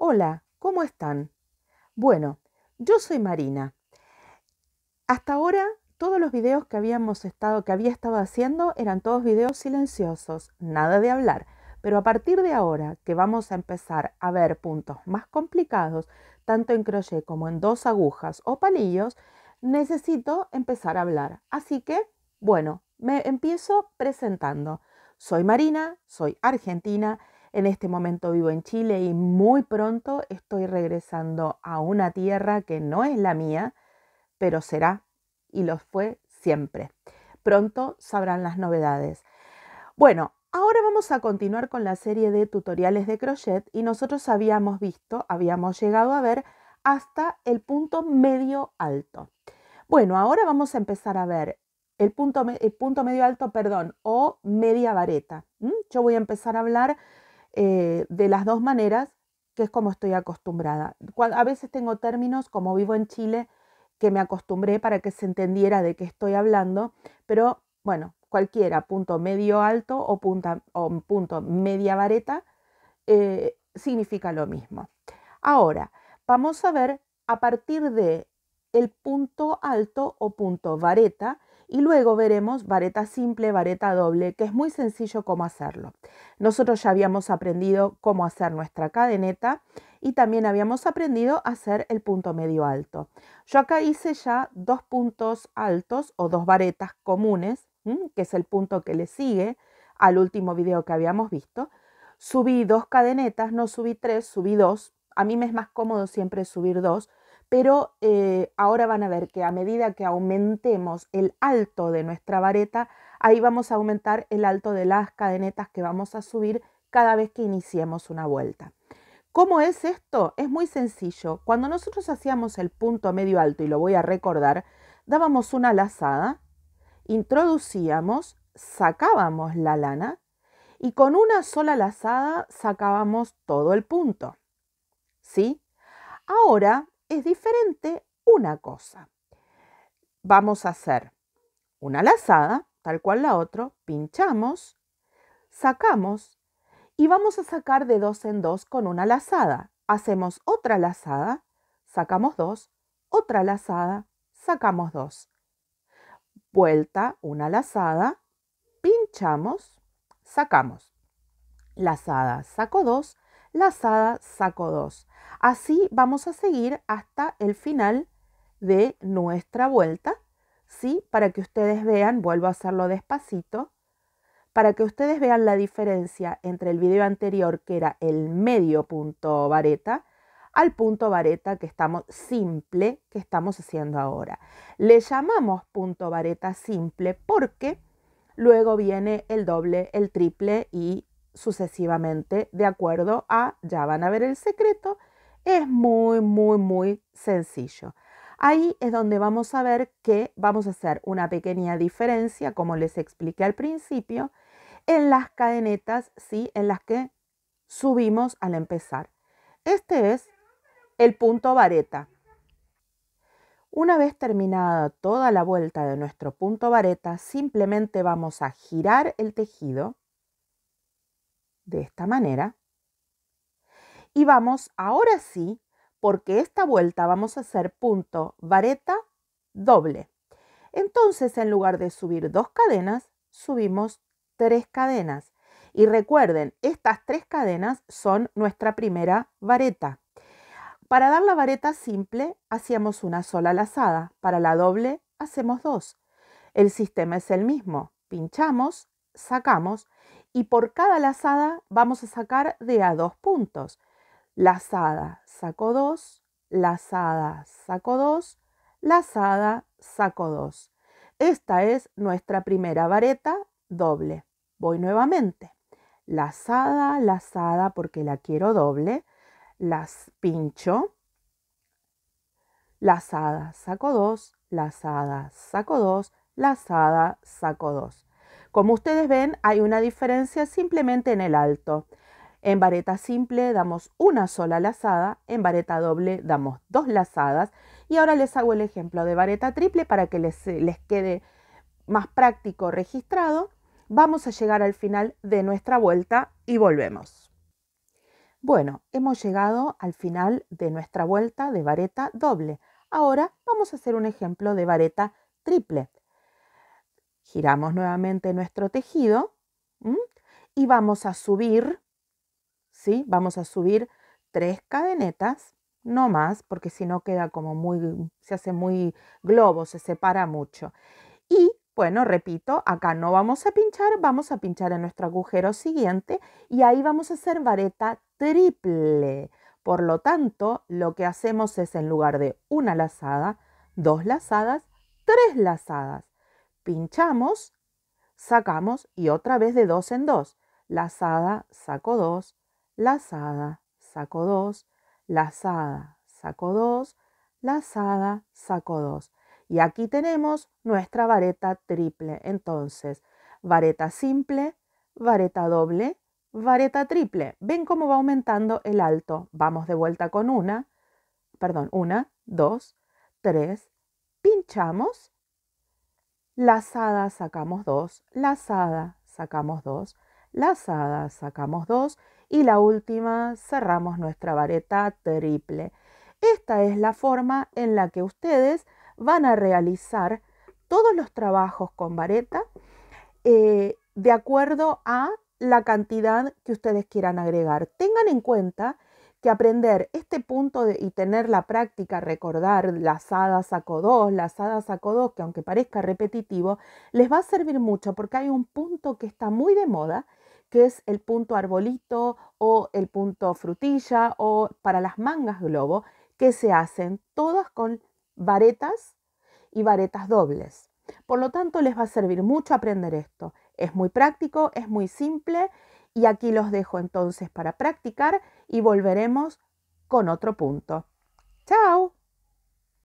Hola, ¿cómo están? Bueno, yo soy Marina. Hasta ahora todos los videos que habíamos estado que había estado haciendo eran todos videos silenciosos, nada de hablar, pero a partir de ahora que vamos a empezar a ver puntos más complicados, tanto en crochet como en dos agujas o palillos, necesito empezar a hablar. Así que, bueno, me empiezo presentando. Soy Marina, soy argentina en este momento vivo en Chile y muy pronto estoy regresando a una tierra que no es la mía, pero será y lo fue siempre. Pronto sabrán las novedades. Bueno, ahora vamos a continuar con la serie de tutoriales de crochet y nosotros habíamos visto, habíamos llegado a ver hasta el punto medio alto. Bueno, ahora vamos a empezar a ver el punto, punto medio alto, perdón, o media vareta. Yo voy a empezar a hablar eh, de las dos maneras, que es como estoy acostumbrada. A veces tengo términos, como vivo en Chile, que me acostumbré para que se entendiera de qué estoy hablando, pero bueno, cualquiera, punto medio alto o, punto media vareta, eh, significa lo mismo. Ahora, vamos a ver a partir de el punto alto o punto vareta, y luego veremos vareta simple, vareta doble, que es muy sencillo cómo hacerlo. Nosotros ya habíamos aprendido cómo hacer nuestra cadeneta y también habíamos aprendido a hacer el punto medio alto. Yo acá hice ya dos puntos altos o dos varetas comunes, que es el punto que le sigue al último video que habíamos visto. Subí dos cadenetas, no subí tres, subí dos. A mí me es más cómodo siempre subir dos pero eh, ahora van a ver que a medida que aumentemos el alto de nuestra vareta, ahí vamos a aumentar el alto de las cadenetas que vamos a subir cada vez que iniciemos una vuelta. ¿Cómo es esto? Es muy sencillo. Cuando nosotros hacíamos el punto medio alto, y lo voy a recordar, dábamos una lazada, introducíamos, sacábamos la lana y con una sola lazada sacábamos todo el punto. ¿Sí? Ahora es diferente una cosa. Vamos a hacer una lazada, tal cual la otra, pinchamos, sacamos y vamos a sacar de dos en dos con una lazada. Hacemos otra lazada, sacamos dos, otra lazada, sacamos dos. Vuelta, una lazada, pinchamos, sacamos. Lazada, saco dos, lazada, saco dos. Así vamos a seguir hasta el final de nuestra vuelta, ¿sí? Para que ustedes vean, vuelvo a hacerlo despacito, para que ustedes vean la diferencia entre el vídeo anterior que era el medio punto vareta al punto vareta que estamos simple que estamos haciendo ahora. Le llamamos punto vareta simple porque luego viene el doble, el triple y sucesivamente de acuerdo a, ya van a ver el secreto, es muy, muy, muy sencillo. Ahí es donde vamos a ver que vamos a hacer una pequeña diferencia, como les expliqué al principio, en las cadenetas, ¿sí? En las que subimos al empezar. Este es el punto vareta. Una vez terminada toda la vuelta de nuestro punto vareta, simplemente vamos a girar el tejido de esta manera y vamos, ahora sí, porque esta vuelta vamos a hacer punto, vareta, doble. Entonces, en lugar de subir dos cadenas, subimos tres cadenas. Y recuerden, estas tres cadenas son nuestra primera vareta. Para dar la vareta simple, hacíamos una sola lazada. Para la doble, hacemos dos. El sistema es el mismo. Pinchamos, sacamos y por cada lazada vamos a sacar de a dos puntos lazada, saco 2, lazada, saco 2, lazada, saco dos Esta es nuestra primera vareta doble. Voy nuevamente. Lazada, lazada porque la quiero doble. Las pincho. Lazada, saco 2, lazada, saco 2, lazada, saco dos Como ustedes ven, hay una diferencia simplemente en el alto. En vareta simple damos una sola lazada, en vareta doble damos dos lazadas y ahora les hago el ejemplo de vareta triple para que les, eh, les quede más práctico registrado. Vamos a llegar al final de nuestra vuelta y volvemos. Bueno, hemos llegado al final de nuestra vuelta de vareta doble. Ahora vamos a hacer un ejemplo de vareta triple. Giramos nuevamente nuestro tejido y vamos a subir Vamos a subir tres cadenetas, no más, porque si no queda como muy, se hace muy globo, se separa mucho. Y bueno, repito, acá no vamos a pinchar, vamos a pinchar en nuestro agujero siguiente y ahí vamos a hacer vareta triple. Por lo tanto, lo que hacemos es en lugar de una lazada, dos lazadas, tres lazadas. Pinchamos, sacamos y otra vez de dos en dos. Lazada, saco dos, lazada, saco 2, lazada, saco 2, lazada, saco 2. Y aquí tenemos nuestra vareta triple. Entonces, vareta simple, vareta doble, vareta triple. Ven cómo va aumentando el alto. Vamos de vuelta con una, perdón, una, dos, tres, pinchamos, lazada, sacamos dos, lazada, sacamos dos, lazada, sacamos dos y la última cerramos nuestra vareta triple. Esta es la forma en la que ustedes van a realizar todos los trabajos con vareta eh, de acuerdo a la cantidad que ustedes quieran agregar. Tengan en cuenta que aprender este punto y tener la práctica, recordar lazada, saco dos, lazada, saco dos, que aunque parezca repetitivo, les va a servir mucho porque hay un punto que está muy de moda que es el punto arbolito o el punto frutilla o para las mangas globo, que se hacen todas con varetas y varetas dobles. Por lo tanto, les va a servir mucho aprender esto. Es muy práctico, es muy simple y aquí los dejo entonces para practicar y volveremos con otro punto. ¡Chao!